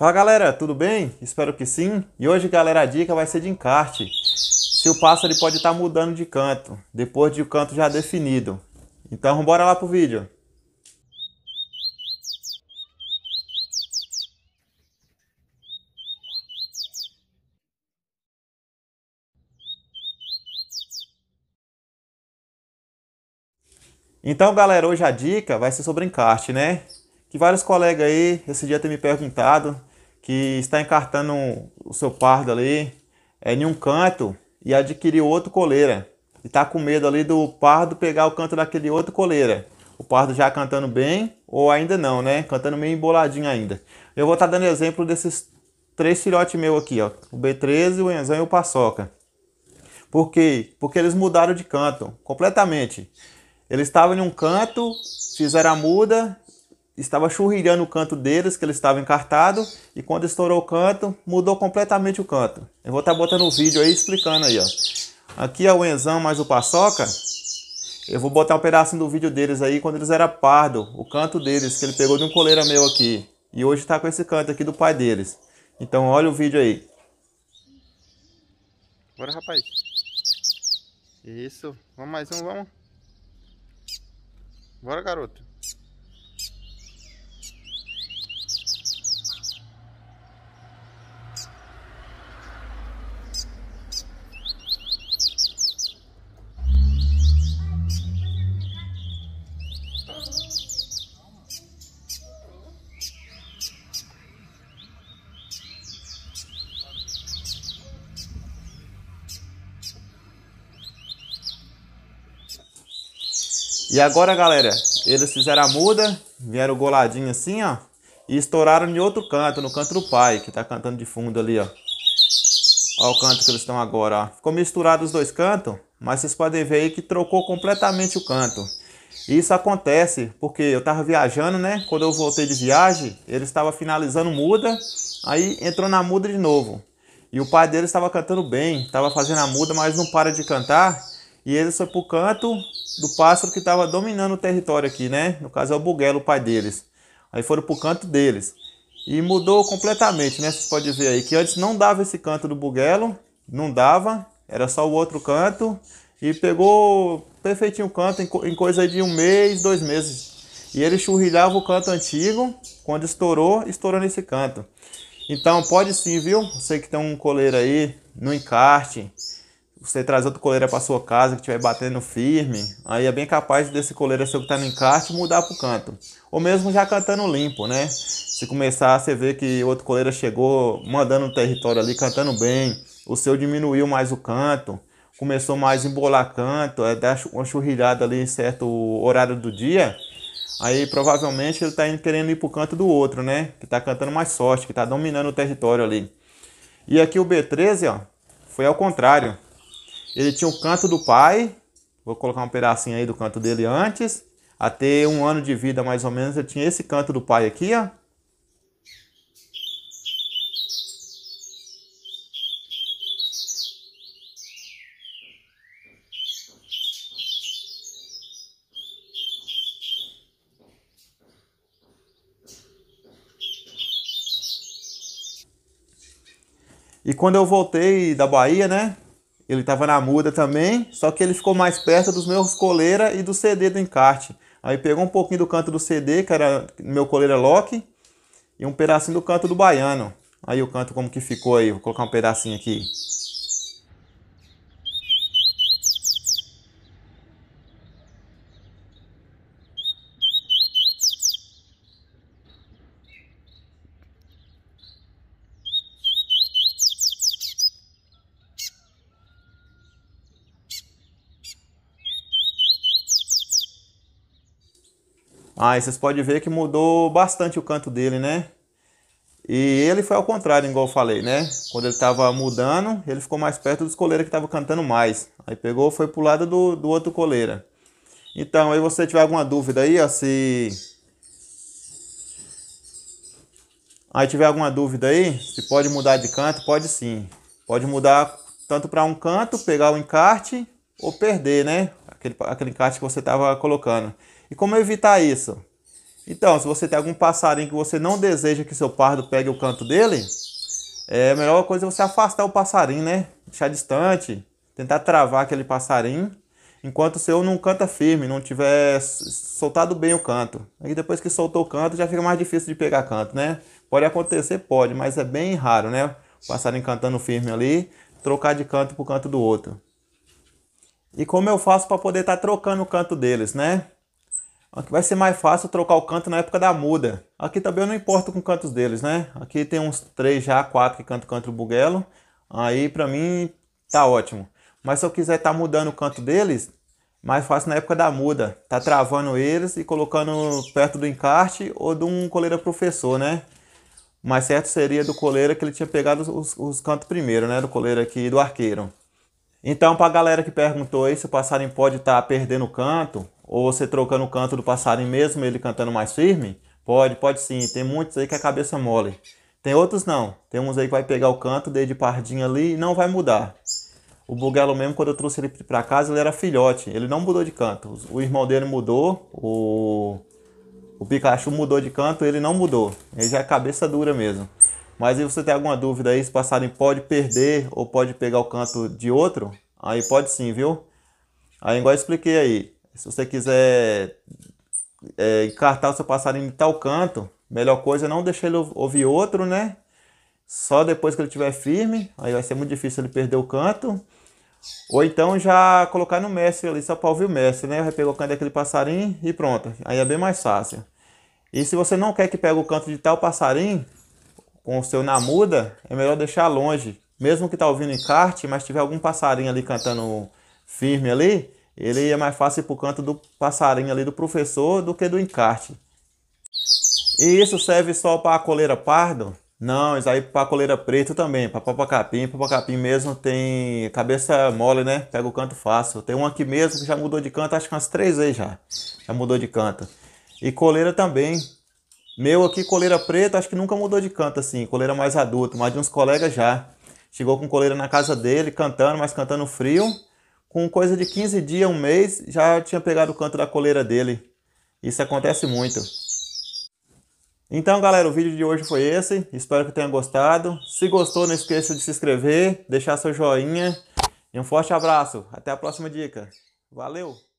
Fala galera, tudo bem? Espero que sim. E hoje, galera, a dica vai ser de encarte. Se o pássaro pode estar tá mudando de canto, depois de o canto já definido. Então, bora lá pro vídeo. Então, galera, hoje a dica vai ser sobre encarte, né? Que vários colegas aí esse dia têm me perguntado que está encartando o seu pardo ali é, em um canto e adquiriu outro coleira. E está com medo ali do pardo pegar o canto daquele outro coleira. O pardo já cantando bem ou ainda não, né? Cantando meio emboladinho ainda. Eu vou estar tá dando exemplo desses três filhotes meus aqui, ó. O B13, o Enzão e o Paçoca. Por quê? Porque eles mudaram de canto completamente. Eles estavam em um canto, fizeram a muda estava churrilhando o canto deles, que ele estava encartado, e quando estourou o canto, mudou completamente o canto. Eu vou estar tá botando o um vídeo aí explicando aí, ó. Aqui é o Enzão mais o Paçoca. Eu vou botar um pedacinho do vídeo deles aí quando eles eram pardo, o canto deles, que ele pegou de um coleira meu aqui. E hoje está com esse canto aqui do pai deles. Então olha o vídeo aí. Bora rapaz. Isso. Vamos mais um, vamos. Bora garoto. E agora, galera, eles fizeram a muda, vieram goladinho assim, ó. E estouraram em outro canto, no canto do pai, que tá cantando de fundo ali, ó. Ó o canto que eles estão agora, ó. Ficou misturado os dois cantos, mas vocês podem ver aí que trocou completamente o canto. E isso acontece porque eu tava viajando, né? Quando eu voltei de viagem, eles estava finalizando muda, aí entrou na muda de novo. E o pai dele estava cantando bem, estava fazendo a muda, mas não para de cantar. E eles foi pro canto do pássaro que estava dominando o território aqui, né? No caso é o Buguelo, o pai deles. Aí foram pro canto deles. E mudou completamente, né? Vocês podem ver aí que antes não dava esse canto do Buguelo, não dava, era só o outro canto. E pegou perfeitinho o canto em coisa de um mês, dois meses. E ele churrilhava o canto antigo, quando estourou, estourou nesse canto. Então pode sim, viu? Sei que tem um coleiro aí no encarte, você traz outro coleira para sua casa que estiver batendo firme, aí é bem capaz desse coleira seu que está no encarte mudar para o canto. Ou mesmo já cantando limpo, né? Se começar, você vê que outro coleira chegou mandando o território ali, cantando bem, o seu diminuiu mais o canto, começou mais a embolar canto, é dar uma churrilhada ali em certo horário do dia, aí provavelmente ele está querendo ir para o canto do outro, né? Que está cantando mais sorte, que está dominando o território ali. E aqui o B13, ó, foi ao contrário. Ele tinha o canto do pai, vou colocar um pedacinho aí do canto dele antes. Até um ano de vida, mais ou menos, ele tinha esse canto do pai aqui, ó. E quando eu voltei da Bahia, né? Ele estava na muda também, só que ele ficou mais perto dos meus coleira e do CD do encarte. Aí pegou um pouquinho do canto do CD, que era meu coleira Loki, e um pedacinho do canto do baiano. Aí o canto como que ficou aí, vou colocar um pedacinho aqui. Ah, vocês podem ver que mudou bastante o canto dele, né? E ele foi ao contrário, igual eu falei, né? Quando ele estava mudando, ele ficou mais perto dos coleiras que estava cantando mais. Aí pegou, foi pro lado do, do outro coleira. Então, aí você tiver alguma dúvida aí, ó, se... Aí tiver alguma dúvida aí, se pode mudar de canto, pode sim. Pode mudar tanto para um canto, pegar o encarte ou perder, né? Aquele, aquele encarte que você estava colocando. E como evitar isso? Então, se você tem algum passarinho que você não deseja que seu pardo pegue o canto dele, é a melhor coisa é você afastar o passarinho, né? Deixar distante, tentar travar aquele passarinho, enquanto o seu não canta firme, não tiver soltado bem o canto. Aí depois que soltou o canto, já fica mais difícil de pegar canto, né? Pode acontecer, pode, mas é bem raro, né? O passarinho cantando firme ali, trocar de canto para o canto do outro. E como eu faço para poder estar tá trocando o canto deles, né? Aqui vai ser mais fácil trocar o canto na época da muda. Aqui também eu não importo com cantos deles, né? Aqui tem uns três já, quatro que canto canto buguelo. Aí pra mim tá ótimo. Mas se eu quiser estar tá mudando o canto deles, mais fácil na época da muda. Tá travando eles e colocando perto do encarte ou de um coleira professor, né? Mais certo seria do coleira que ele tinha pegado os, os cantos primeiro, né? Do coleira aqui do arqueiro. Então, pra galera que perguntou aí se o passarinho pode estar tá perdendo o canto, ou você trocando o canto do passarinho mesmo, ele cantando mais firme? Pode, pode sim. Tem muitos aí que é cabeça mole. Tem outros não. Tem uns aí que vai pegar o canto dele de pardinho ali e não vai mudar. O buguelo mesmo, quando eu trouxe ele para casa, ele era filhote. Ele não mudou de canto. O irmão dele mudou, o, o Pikachu mudou de canto, ele não mudou. Ele já é cabeça dura mesmo. Mas se você tem alguma dúvida aí, se passarem pode perder ou pode pegar o canto de outro, aí pode sim, viu? Aí igual eu expliquei aí. Se você quiser é, encartar o seu passarinho em tal canto, melhor coisa é não deixar ele ouvir outro, né? Só depois que ele estiver firme, aí vai ser muito difícil ele perder o canto. Ou então já colocar no mestre ali, só para ouvir o mestre, né? Vai pegar o canto daquele passarinho e pronto. Aí é bem mais fácil. E se você não quer que pegue o canto de tal passarinho, com o seu na muda, é melhor deixar longe. Mesmo que tá ouvindo encarte, mas tiver algum passarinho ali cantando firme ali, ele é mais fácil para canto do passarinho ali do professor do que do encarte. E isso serve só para a coleira pardo? Não, isso aí para a coleira preta também, para papacapim. Papacapim mesmo tem cabeça mole, né? Pega o canto fácil. Tem um aqui mesmo que já mudou de canto, acho que umas três vezes já. Já mudou de canto. E coleira também. Meu aqui, coleira preta, acho que nunca mudou de canto assim. Coleira mais adulto, mas de uns colegas já. Chegou com coleira na casa dele, cantando, mas cantando frio com coisa de 15 dias, um mês, já tinha pegado o canto da coleira dele. Isso acontece muito. Então, galera, o vídeo de hoje foi esse. Espero que tenha gostado. Se gostou, não esqueça de se inscrever, deixar seu joinha. E um forte abraço. Até a próxima dica. Valeu!